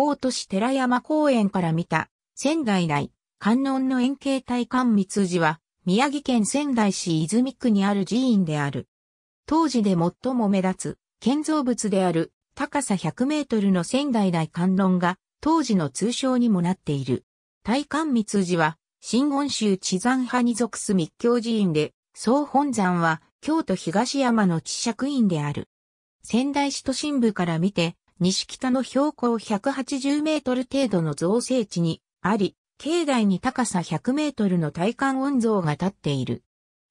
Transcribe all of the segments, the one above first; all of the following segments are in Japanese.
大都市寺山公園から見た仙台内観音の円形体観密寺は宮城県仙台市泉区にある寺院である。当時で最も目立つ建造物である高さ100メートルの仙台内観音が当時の通称にもなっている。大観密寺は新温州地山派に属す密教寺院で、総本山は京都東山の地釈院である。仙台市都心部から見て、西北の標高180メートル程度の造成地にあり、境内に高さ100メートルの大観音像が立っている。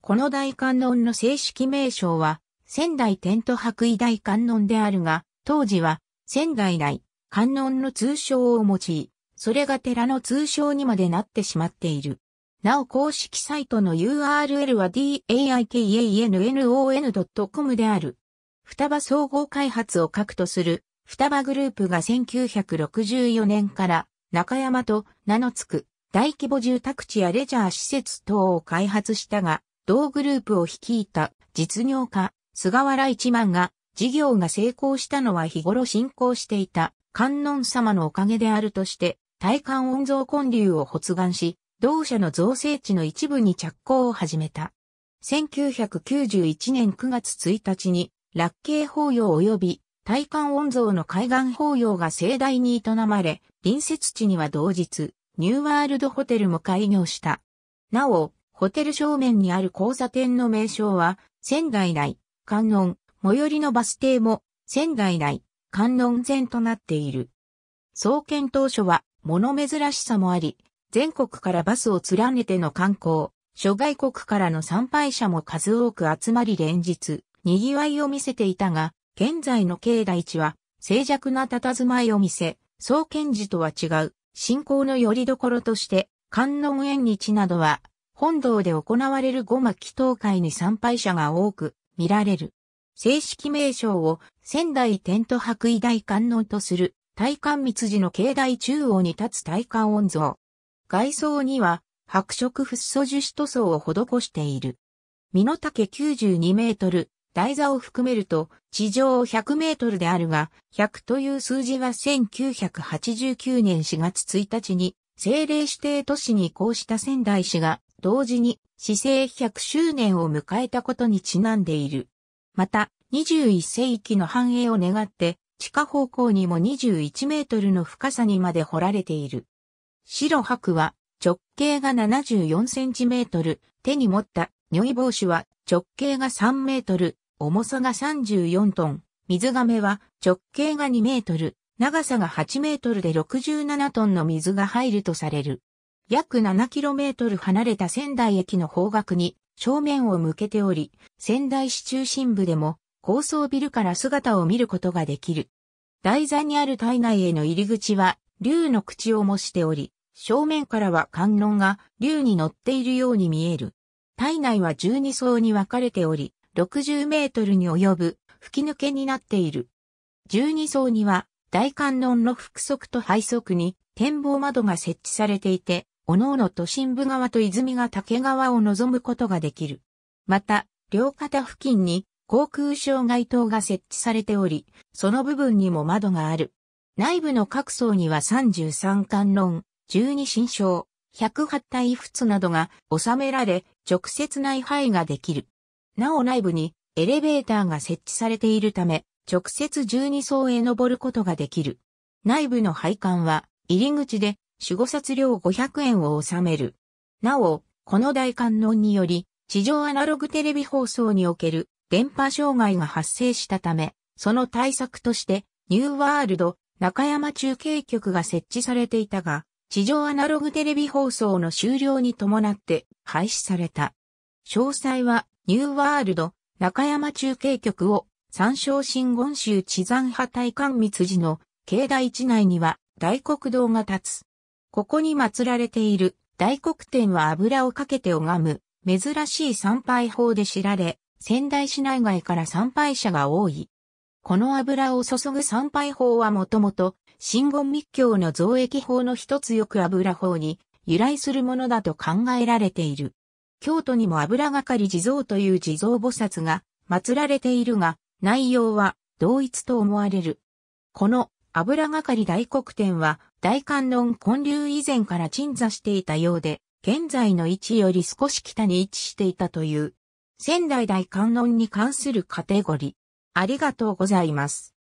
この大観音の正式名称は、仙台天都白衣大観音であるが、当時は仙台大観音の通称を用い、それが寺の通称にまでなってしまっている。なお公式サイトの URL は daikannon.com である。双葉総合開発を核とする双葉グループが1964年から中山と名の付く大規模住宅地やレジャー施設等を開発したが、同グループを率いた実業家菅原一万が事業が成功したのは日頃進行していた観音様のおかげであるとして、大観音像建立を発願し、同社の造成地の一部に着工を始めた。1991年9月1日に、楽慶法要及び大観音像の海岸法要が盛大に営まれ、隣接地には同日、ニューワールドホテルも開業した。なお、ホテル正面にある交差点の名称は、仙台内、観音、最寄りのバス停も、仙台内、観音前となっている。創建当初は、物珍しさもあり、全国からバスを連ねての観光、諸外国からの参拝者も数多く集まり連日、賑わいを見せていたが、現在の境内地は静寂な佇まいを見せ、創建寺とは違う信仰の拠り所として、観音縁日などは、本堂で行われる五祈祷会に参拝者が多く見られる。正式名称を仙台天都白衣大観音とする大観密寺の境内中央に立つ大観音像。外装には白色フッ素樹脂塗装を施している。身の丈92メートル、台座を含めると地上100メートルであるが、100という数字は1989年4月1日に政令指定都市に移行した仙台市が同時に市政100周年を迎えたことにちなんでいる。また、21世紀の繁栄を願って、地下方向にも21メートルの深さにまで掘られている。白白は直径が74センチメートル、手に持った如意帽子は直径が3メートル、重さが34トン、水亀は直径が2メートル、長さが8メートルで67トンの水が入るとされる。約7キロメートル離れた仙台駅の方角に正面を向けており、仙台市中心部でも高層ビルから姿を見ることができる。台座にある体内への入り口は竜の口を模しており、正面からは観音が竜に乗っているように見える。体内は12層に分かれており、60メートルに及ぶ吹き抜けになっている。12層には大観音の複側と背側に展望窓が設置されていて、おのおの都心部側と泉が竹川を望むことができる。また、両肩付近に航空障害灯が設置されており、その部分にも窓がある。内部の各層には33観音、12新章、108体仏などが収められ、直接内配ができる。なお内部にエレベーターが設置されているため、直接12層へ登ることができる。内部の配管は入り口で守護札料500円を納める。なお、この大観音により、地上アナログテレビ放送における電波障害が発生したため、その対策としてニューワールド中山中継局が設置されていたが、地上アナログテレビ放送の終了に伴って廃止された。詳細はニューワールド、中山中継局を、参照新言州地山派大観密寺の境内地内には大黒堂が立つ。ここに祀られている大黒天は油をかけて拝む珍しい参拝法で知られ、仙台市内外から参拝者が多い。この油を注ぐ参拝法はもともと、新言密教の増益法の一つよく油法に由来するものだと考えられている。京都にも油がかり地蔵という地蔵菩薩が祀られているが、内容は同一と思われる。この油がかり大黒天は大観音建立以前から鎮座していたようで、現在の位置より少し北に位置していたという、仙台大観音に関するカテゴリー。ありがとうございます。